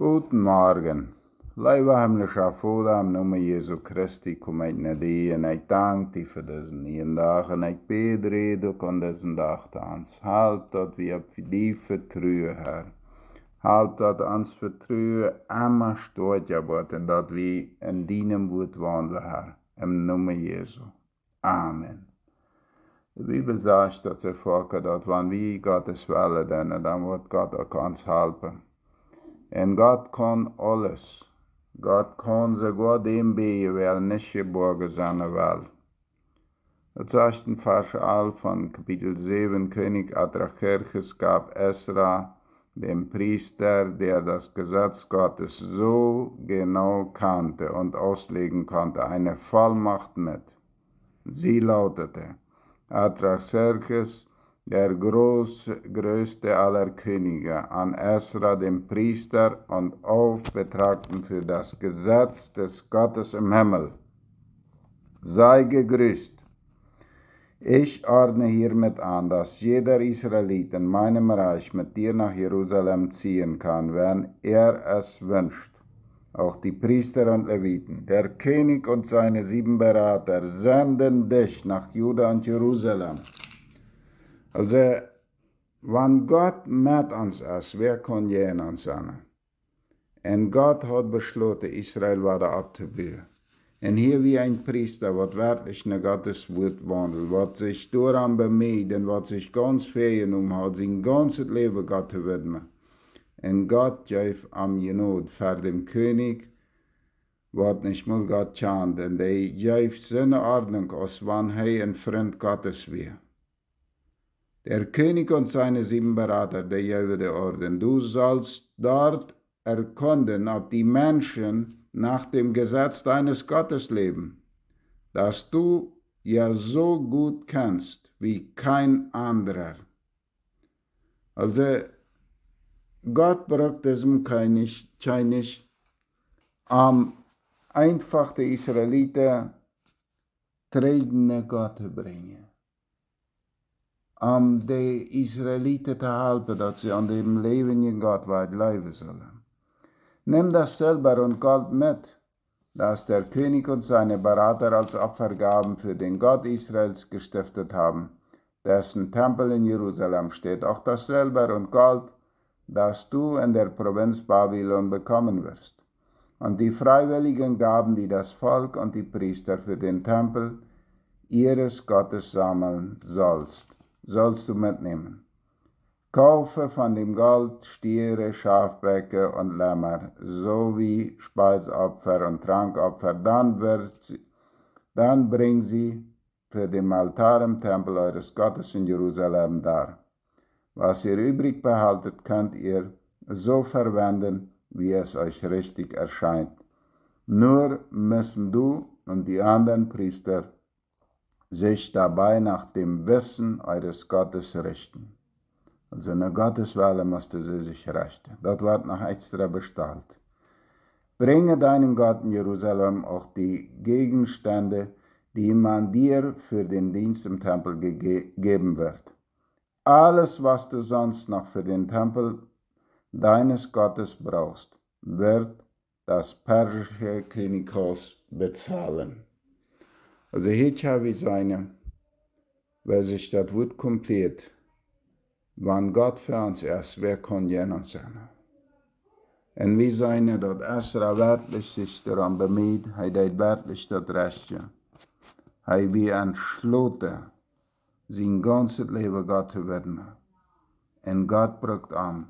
Guten Morgen. Leiwe hemlecha Foder am Nummer Jesu Christi kom eit net Di en eit dank Di fir dëssen Ien Dagen eit bedreede kon dëssen Dach ans Halt dat wie op fir Di vertrue her. Halt dat ans vertrue ëmmer stoit ja bot en dat wie en Dienem wut wandle her em Nummer Jesu. Amen. De Bibel sagt dat er ze foke dat wann wie Gottes Welle dennne, dann wot Gott a kans halpen. En God kon alles. God kon sogar dem bee, wer nicht geborgen sein will. Het eerste verhaal von kapitel 7, König Atracherches gab Esra, dem Priester, der das Gesetz Gottes so genau kannte und auslegen konnte, eine Vollmacht mit. Sie lautete, Atracherches der groß, größte aller Könige, an Esra, dem Priester, und Aufbetragten für das Gesetz des Gottes im Himmel. Sei gegrüßt. Ich ordne hiermit an, dass jeder Israelit in meinem Reich mit dir nach Jerusalem ziehen kann, wenn er es wünscht. Auch die Priester und Leviten, der König und seine sieben Berater senden dich nach Juda und Jerusalem also, wenn Gott mit uns ist, wir können gehen sein? Und Gott hat beschlossen, Israel wieder abzubilden. Und hier wie ein Priester, was wirklich nach ne Gottes Wort wandelt, was sich daran bemüht und was sich ganz fähig hat, sein ganzes Leben Gott zu widmen. Und Gott gab am Genot für dem König, was nicht mal Gott chant, und er gab seine Ordnung, als wenn er ein Freund Gottes wäre. Der König und seine sieben Berater, der Jehwe Orden, du sollst dort erkunden, ob die Menschen nach dem Gesetz deines Gottes leben, das du ja so gut kennst wie kein anderer. Also Gott braucht diesem König, König am einfach die Israeliten treten Gott bringen. Am de Israeliten te helpen dat sie an dem leven in God waard blijven zullen. Nimm das Silber und Gold mit, das der König und seine Berater als Opfergaben für den Gott Israels gestiftet haben, dessen Tempel in Jerusalem steht, auch das Silber und Gold, das du in der Provinz Babylon bekommen wirst und die freiwilligen Gaben, die das Volk und die Priester für den Tempel ihres Gottes sammeln sollst sollst du mitnehmen. Kaufe von dem Gold Stiere, Schafbäcke und Lämmer, sowie Speisopfer und Trankopfer, dann, wird, dann bring sie für den Altar im Tempel eures Gottes in Jerusalem dar. Was ihr übrig behaltet, könnt ihr so verwenden, wie es euch richtig erscheint. Nur müssen du und die anderen Priester sich dabei nach dem Wissen eures Gottes richten. Also eine Gotteswahl musste sie sich richten. Das wird noch extra bestellt. Bringe deinem Gott in Jerusalem auch die Gegenstände, die man dir für den Dienst im Tempel geben wird. Alles, was du sonst noch für den Tempel deines Gottes brauchst, wird das persische Könighaus bezahlen. Also hier habe ich seine, wer sich das wird komplett, wann Gott für uns erst, wer kann jener sein. Und wir seine, dass Esra wörtlich sich daran bemüht, er hat wirklich das Restchen. Er wie entschlossen, sein ganzes Leben Gott zu werden. Und Gott brückt an.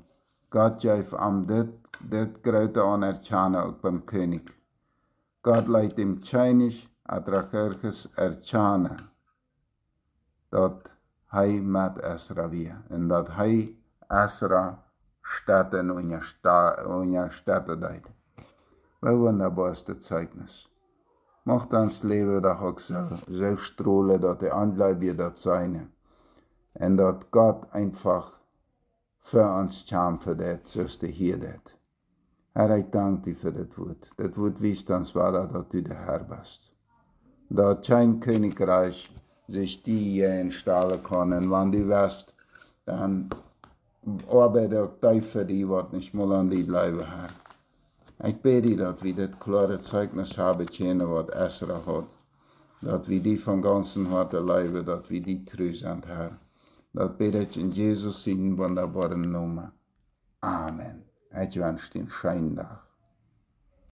Gott gibt am das, das große Anerkennung beim König. Gott leitet ihm Chinesisch, Atracherges Erchana, dat hij met Esra weer en dat hij Ezra staten onderstatten deed. Wij wonderbaarste Zeugnis. Mocht ons leven dat ook zo, zo strolen dat de Anleibe dat zijn en dat God einfach voor ons charm voor dat, zoals de hier dat. Herr, ik dank u voor dit woord. Dit woord wist ons wel dat u de Heer bent. dat zijn Königreich sich die instellen kan. En wanneer die west, dan arbeid ook tijd voor die wat nicht mal an die bleiben. hebben. Ik bid dass wir das klare zeugnis hebben jene, wat Esra hat. Dass wir die von ganzem Herzen leben, dass wir die true sind, Herr. Dat bid ik in Jezus' wunderbaren Namen. Amen. Ik wens je een schijndag.